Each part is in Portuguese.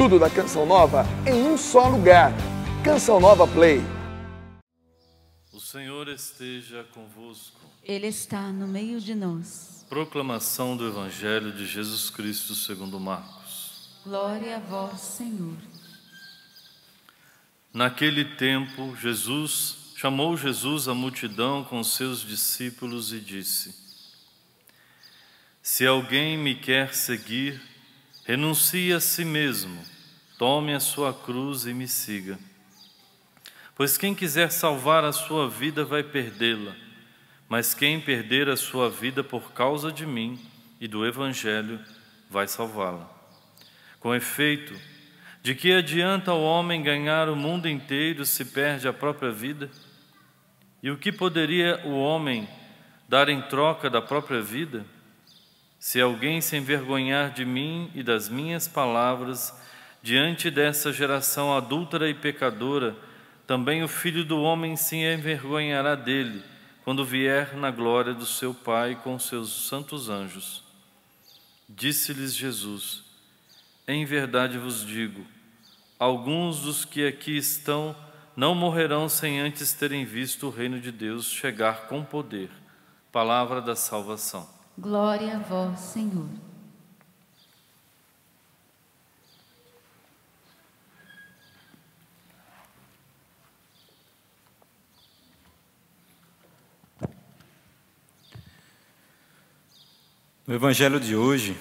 Tudo da Canção Nova em um só lugar. Canção Nova Play. O Senhor esteja convosco. Ele está no meio de nós. Proclamação do Evangelho de Jesus Cristo segundo Marcos. Glória a vós, Senhor. Naquele tempo, Jesus chamou Jesus a multidão com seus discípulos e disse: Se alguém me quer seguir, Renuncie a si mesmo, tome a sua cruz e me siga. Pois quem quiser salvar a sua vida vai perdê-la, mas quem perder a sua vida por causa de mim e do Evangelho vai salvá-la. Com efeito, de que adianta o homem ganhar o mundo inteiro se perde a própria vida? E o que poderia o homem dar em troca da própria vida? Se alguém se envergonhar de mim e das minhas palavras diante dessa geração adúltera e pecadora, também o filho do homem se envergonhará dele, quando vier na glória do seu Pai com seus santos anjos. Disse-lhes Jesus: Em verdade vos digo, alguns dos que aqui estão não morrerão sem antes terem visto o reino de Deus chegar com poder. Palavra da salvação. Glória a vós, Senhor. No Evangelho de hoje,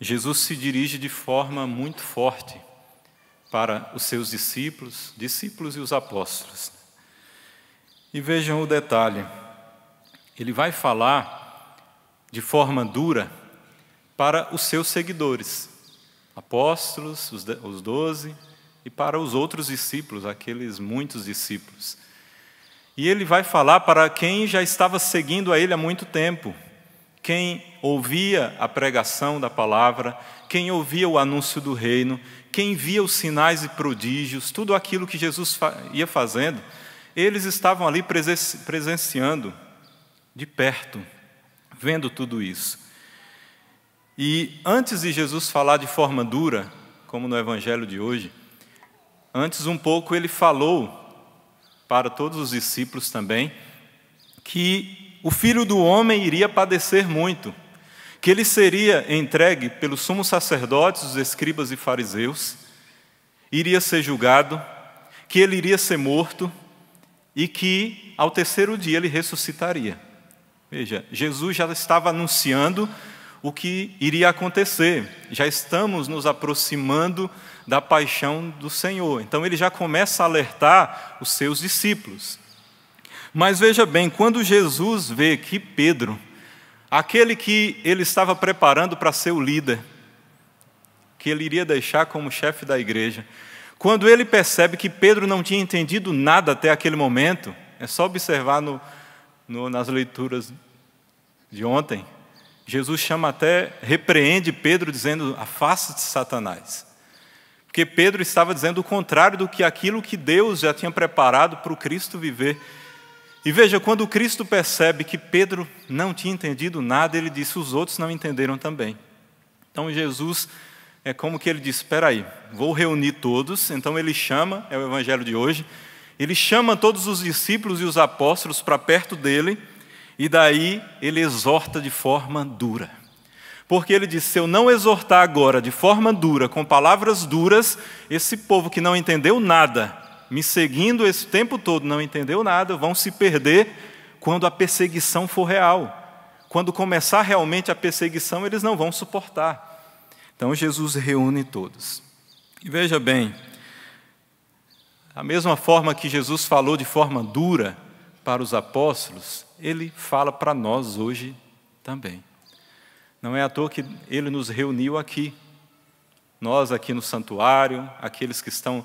Jesus se dirige de forma muito forte para os seus discípulos, discípulos e os apóstolos. E vejam o detalhe: ele vai falar de forma dura para os seus seguidores, apóstolos, os doze, e para os outros discípulos, aqueles muitos discípulos. E ele vai falar para quem já estava seguindo a ele há muito tempo, quem ouvia a pregação da palavra, quem ouvia o anúncio do reino, quem via os sinais e prodígios, tudo aquilo que Jesus ia fazendo, eles estavam ali presenciando de perto vendo tudo isso. E antes de Jesus falar de forma dura, como no Evangelho de hoje, antes um pouco ele falou para todos os discípulos também que o filho do homem iria padecer muito, que ele seria entregue pelos sumos sacerdotes, os escribas e fariseus, iria ser julgado, que ele iria ser morto e que ao terceiro dia ele ressuscitaria. Veja, Jesus já estava anunciando o que iria acontecer. Já estamos nos aproximando da paixão do Senhor. Então ele já começa a alertar os seus discípulos. Mas veja bem, quando Jesus vê que Pedro, aquele que ele estava preparando para ser o líder, que ele iria deixar como chefe da igreja, quando ele percebe que Pedro não tinha entendido nada até aquele momento, é só observar no, no, nas leituras de ontem, Jesus chama até, repreende Pedro, dizendo: Afasta-te, Satanás. Porque Pedro estava dizendo o contrário do que aquilo que Deus já tinha preparado para o Cristo viver. E veja, quando Cristo percebe que Pedro não tinha entendido nada, ele disse: Os outros não entenderam também. Então Jesus é como que ele diz: Espera aí, vou reunir todos. Então ele chama, é o evangelho de hoje, ele chama todos os discípulos e os apóstolos para perto dele, e daí ele exorta de forma dura. Porque ele diz: Se eu não exortar agora de forma dura, com palavras duras, esse povo que não entendeu nada, me seguindo esse tempo todo, não entendeu nada, vão se perder quando a perseguição for real. Quando começar realmente a perseguição, eles não vão suportar. Então Jesus reúne todos. E veja bem, a mesma forma que Jesus falou de forma dura para os apóstolos, ele fala para nós hoje também. Não é à toa que ele nos reuniu aqui. Nós aqui no santuário, aqueles que estão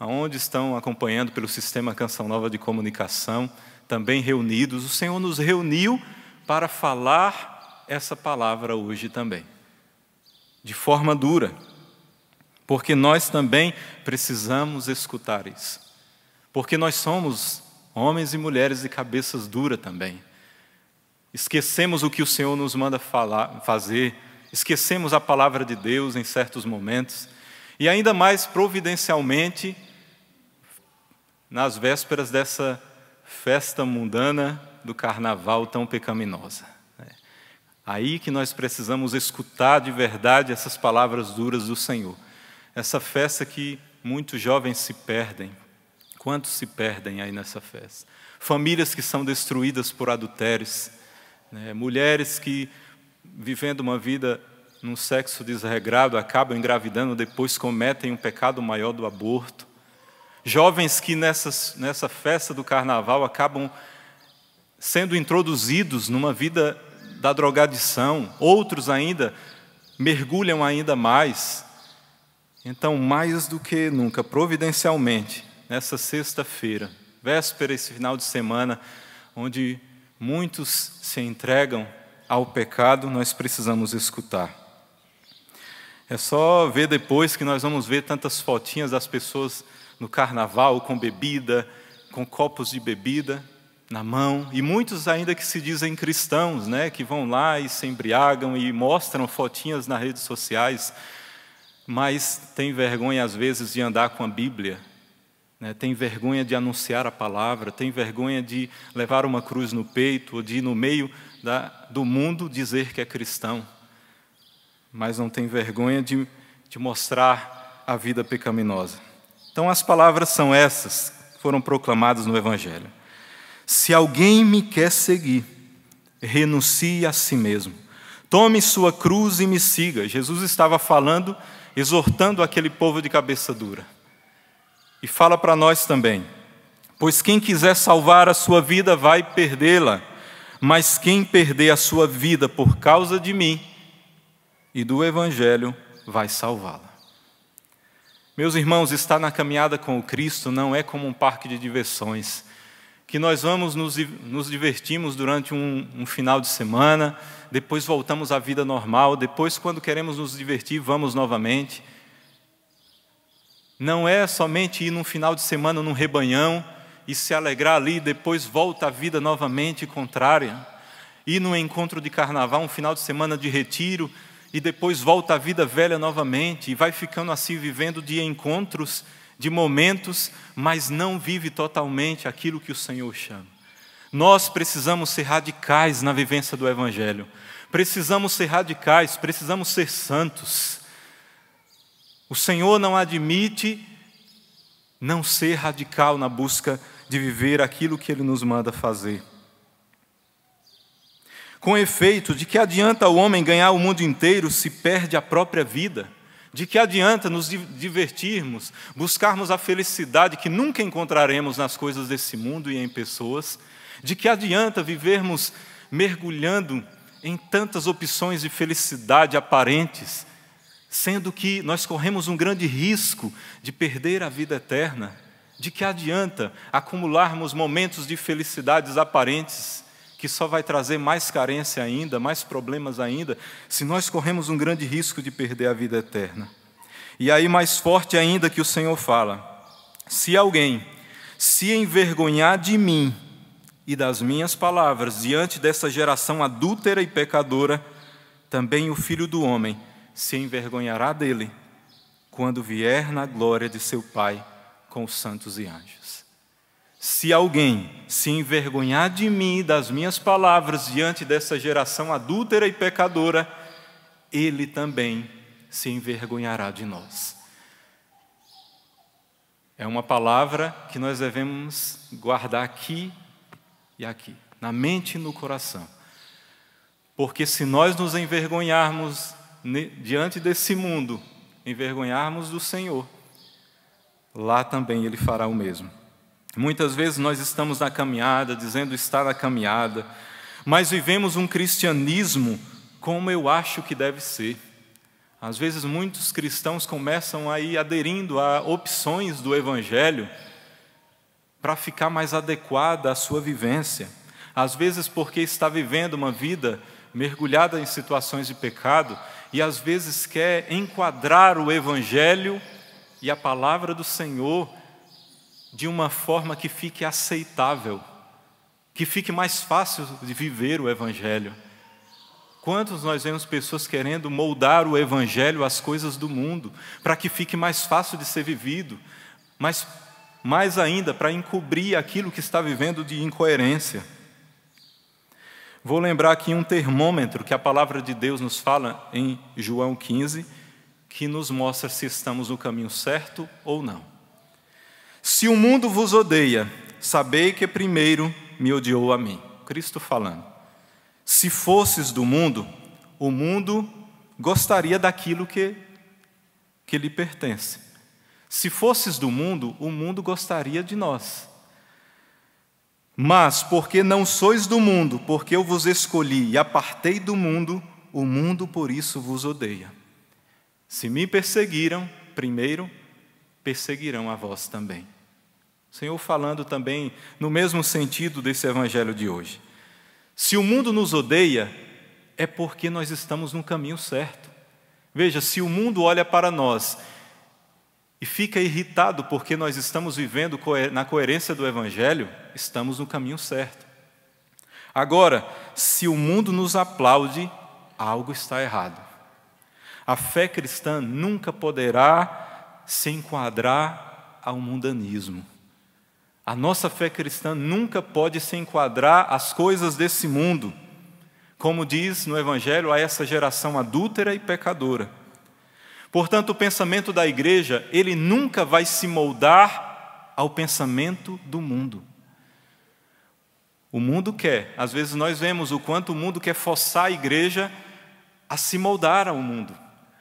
aonde estão acompanhando pelo sistema Canção Nova de comunicação, também reunidos, o Senhor nos reuniu para falar essa palavra hoje também. De forma dura, porque nós também precisamos escutar isso. Porque nós somos homens e mulheres de cabeças duras também. Esquecemos o que o Senhor nos manda falar, fazer, esquecemos a palavra de Deus em certos momentos, e ainda mais providencialmente, nas vésperas dessa festa mundana do carnaval tão pecaminosa. É aí que nós precisamos escutar de verdade essas palavras duras do Senhor essa festa que muitos jovens se perdem. Quantos se perdem aí nessa festa? Famílias que são destruídas por adultérios, né? mulheres que, vivendo uma vida num sexo desregrado, acabam engravidando, depois cometem um pecado maior do aborto. Jovens que nessas, nessa festa do carnaval acabam sendo introduzidos numa vida da drogadição, outros ainda mergulham ainda mais então, mais do que nunca, providencialmente, nessa sexta-feira, véspera esse final de semana, onde muitos se entregam ao pecado, nós precisamos escutar. É só ver depois que nós vamos ver tantas fotinhas das pessoas no carnaval com bebida, com copos de bebida na mão, e muitos ainda que se dizem cristãos, né, que vão lá e se embriagam e mostram fotinhas nas redes sociais mas tem vergonha às vezes de andar com a Bíblia, né? tem vergonha de anunciar a palavra, tem vergonha de levar uma cruz no peito ou de ir no meio da, do mundo dizer que é cristão, mas não tem vergonha de, de mostrar a vida pecaminosa. Então, as palavras são essas foram proclamadas no Evangelho. Se alguém me quer seguir, renuncie a si mesmo Tome sua cruz e me siga. Jesus estava falando, exortando aquele povo de cabeça dura. E fala para nós também: Pois quem quiser salvar a sua vida vai perdê-la, mas quem perder a sua vida por causa de mim e do Evangelho vai salvá-la. Meus irmãos, estar na caminhada com o Cristo não é como um parque de diversões que nós vamos nos, nos divertimos durante um, um final de semana, depois voltamos à vida normal, depois, quando queremos nos divertir, vamos novamente. Não é somente ir num final de semana num rebanhão e se alegrar ali, depois volta à vida novamente contrária. Ir num encontro de carnaval, um final de semana de retiro, e depois volta à vida velha novamente, e vai ficando assim, vivendo de encontros de momentos, mas não vive totalmente aquilo que o Senhor chama. Nós precisamos ser radicais na vivência do Evangelho, precisamos ser radicais, precisamos ser santos. O Senhor não admite não ser radical na busca de viver aquilo que Ele nos manda fazer. Com efeito, de que adianta o homem ganhar o mundo inteiro se perde a própria vida? De que adianta nos divertirmos, buscarmos a felicidade que nunca encontraremos nas coisas desse mundo e em pessoas? De que adianta vivermos mergulhando em tantas opções de felicidade aparentes, sendo que nós corremos um grande risco de perder a vida eterna? De que adianta acumularmos momentos de felicidades aparentes que só vai trazer mais carência ainda, mais problemas ainda, se nós corremos um grande risco de perder a vida eterna. E aí, mais forte ainda que o Senhor fala: se alguém se envergonhar de mim e das minhas palavras diante dessa geração adúltera e pecadora, também o filho do homem se envergonhará dele quando vier na glória de seu Pai com os santos e anjos. Se alguém se envergonhar de mim e das minhas palavras diante dessa geração adúltera e pecadora, ele também se envergonhará de nós. É uma palavra que nós devemos guardar aqui e aqui, na mente e no coração. Porque se nós nos envergonharmos diante desse mundo, envergonharmos do Senhor, lá também ele fará o mesmo. Muitas vezes nós estamos na caminhada, dizendo estar na caminhada, mas vivemos um cristianismo como eu acho que deve ser. Às vezes muitos cristãos começam a ir aderindo a opções do evangelho para ficar mais adequada à sua vivência. Às vezes porque está vivendo uma vida mergulhada em situações de pecado e às vezes quer enquadrar o evangelho e a palavra do Senhor de uma forma que fique aceitável, que fique mais fácil de viver o Evangelho. Quantos nós vemos pessoas querendo moldar o Evangelho às coisas do mundo, para que fique mais fácil de ser vivido, mas mais ainda, para encobrir aquilo que está vivendo de incoerência. Vou lembrar aqui um termômetro que a palavra de Deus nos fala em João 15, que nos mostra se estamos no caminho certo ou não. Se o mundo vos odeia, sabei que primeiro me odiou a mim. Cristo falando. Se fosses do mundo, o mundo gostaria daquilo que, que lhe pertence. Se fosses do mundo, o mundo gostaria de nós. Mas, porque não sois do mundo, porque eu vos escolhi e apartei do mundo, o mundo por isso vos odeia. Se me perseguiram, primeiro perseguirão a vós também. O Senhor falando também no mesmo sentido desse evangelho de hoje. Se o mundo nos odeia, é porque nós estamos no caminho certo. Veja, se o mundo olha para nós e fica irritado porque nós estamos vivendo na coerência do Evangelho, estamos no caminho certo. Agora, se o mundo nos aplaude, algo está errado. A fé cristã nunca poderá se enquadrar ao mundanismo. A nossa fé cristã nunca pode se enquadrar às coisas desse mundo, como diz no Evangelho a essa geração adúltera e pecadora. Portanto, o pensamento da igreja, ele nunca vai se moldar ao pensamento do mundo. O mundo quer, às vezes nós vemos o quanto o mundo quer forçar a igreja a se moldar ao mundo,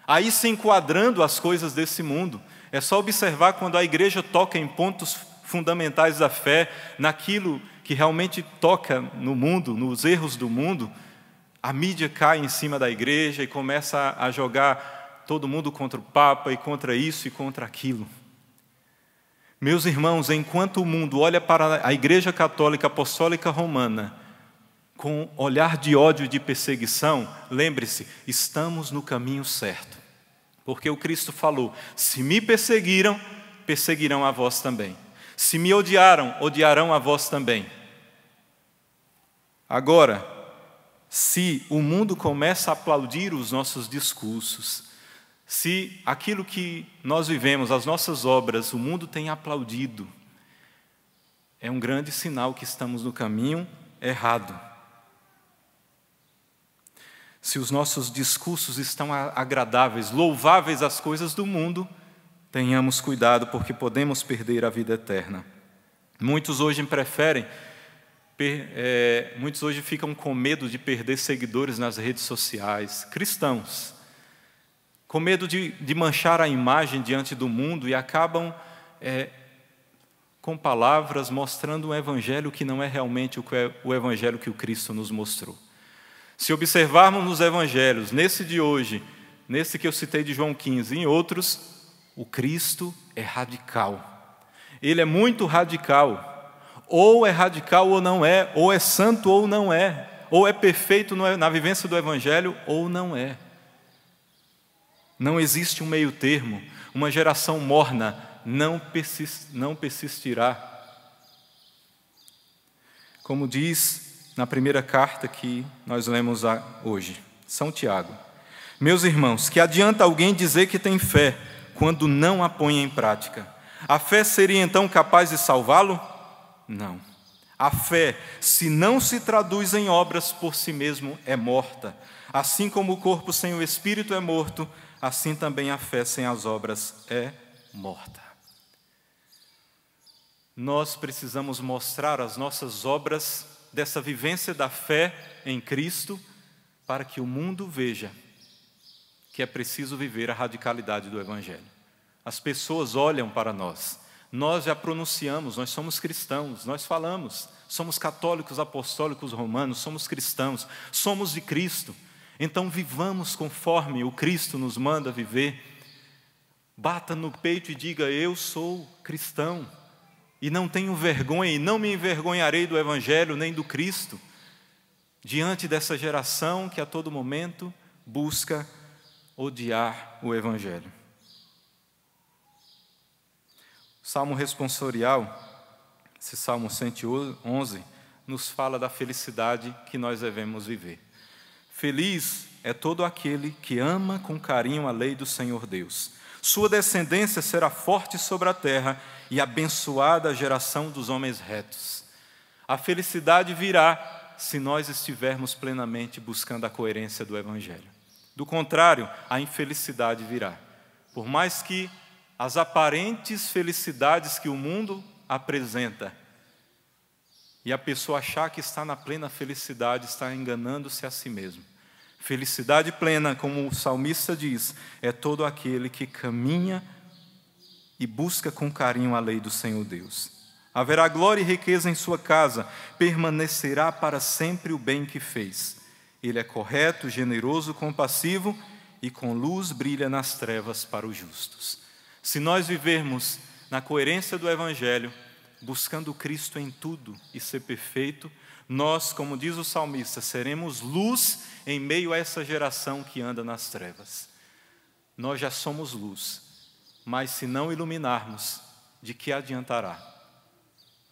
aí se enquadrando às coisas desse mundo. É só observar quando a igreja toca em pontos fundamentais da fé, naquilo que realmente toca no mundo, nos erros do mundo, a mídia cai em cima da igreja e começa a jogar todo mundo contra o Papa e contra isso e contra aquilo. Meus irmãos, enquanto o mundo olha para a Igreja Católica Apostólica Romana com olhar de ódio e de perseguição, lembre-se, estamos no caminho certo. Porque o Cristo falou: se me perseguiram, perseguirão a vós também. Se me odiaram, odiarão a vós também. Agora, se o mundo começa a aplaudir os nossos discursos, se aquilo que nós vivemos, as nossas obras, o mundo tem aplaudido, é um grande sinal que estamos no caminho errado se os nossos discursos estão agradáveis, louváveis às coisas do mundo, tenhamos cuidado, porque podemos perder a vida eterna. Muitos hoje preferem, é, muitos hoje ficam com medo de perder seguidores nas redes sociais, cristãos, com medo de, de manchar a imagem diante do mundo e acabam é, com palavras mostrando um evangelho que não é realmente o, é, o evangelho que o Cristo nos mostrou. Se observarmos nos evangelhos, nesse de hoje, nesse que eu citei de João 15 e em outros, o Cristo é radical. Ele é muito radical. Ou é radical ou não é, ou é santo ou não é, ou é perfeito é, na vivência do evangelho ou não é. Não existe um meio-termo. Uma geração morna não, persist, não persistirá. Como diz na primeira carta que nós lemos hoje, São Tiago. Meus irmãos, que adianta alguém dizer que tem fé quando não a põe em prática? A fé seria então capaz de salvá-lo? Não. A fé, se não se traduz em obras por si mesmo, é morta. Assim como o corpo sem o espírito é morto, assim também a fé sem as obras é morta. Nós precisamos mostrar as nossas obras dessa vivência da fé em Cristo, para que o mundo veja que é preciso viver a radicalidade do Evangelho. As pessoas olham para nós, nós já pronunciamos, nós somos cristãos, nós falamos, somos católicos, apostólicos, romanos, somos cristãos, somos de Cristo. Então vivamos conforme o Cristo nos manda viver. Bata no peito e diga: Eu sou cristão. E não tenho vergonha, e não me envergonharei do Evangelho nem do Cristo, diante dessa geração que a todo momento busca odiar o Evangelho. O salmo responsorial, esse Salmo 111, nos fala da felicidade que nós devemos viver. Feliz é todo aquele que ama com carinho a lei do Senhor Deus sua descendência será forte sobre a terra e abençoada a geração dos homens retos. A felicidade virá se nós estivermos plenamente buscando a coerência do Evangelho. Do contrário, a infelicidade virá. Por mais que as aparentes felicidades que o mundo apresenta e a pessoa achar que está na plena felicidade, está enganando-se a si mesmo. Felicidade plena, como o salmista diz, é todo aquele que caminha e busca com carinho a lei do Senhor Deus. Haverá glória e riqueza em sua casa, permanecerá para sempre o bem que fez. Ele é correto, generoso, compassivo e com luz brilha nas trevas para os justos. Se nós vivermos na coerência do Evangelho, buscando Cristo em tudo e ser perfeito, nós, como diz o salmista, seremos luz em meio a essa geração que anda nas trevas. Nós já somos luz, mas se não iluminarmos, de que adiantará?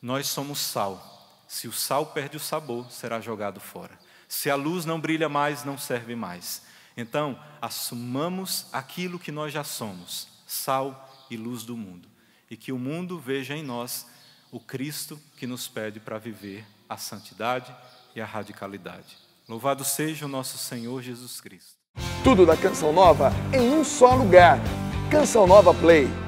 Nós somos sal. Se o sal perde o sabor, será jogado fora. Se a luz não brilha mais, não serve mais. Então, assumamos aquilo que nós já somos: sal e luz do mundo. E que o mundo veja em nós o Cristo que nos pede para viver a santidade e a radicalidade. Louvado seja o nosso Senhor Jesus Cristo. Tudo da Canção Nova em um só lugar. Canção Nova Play.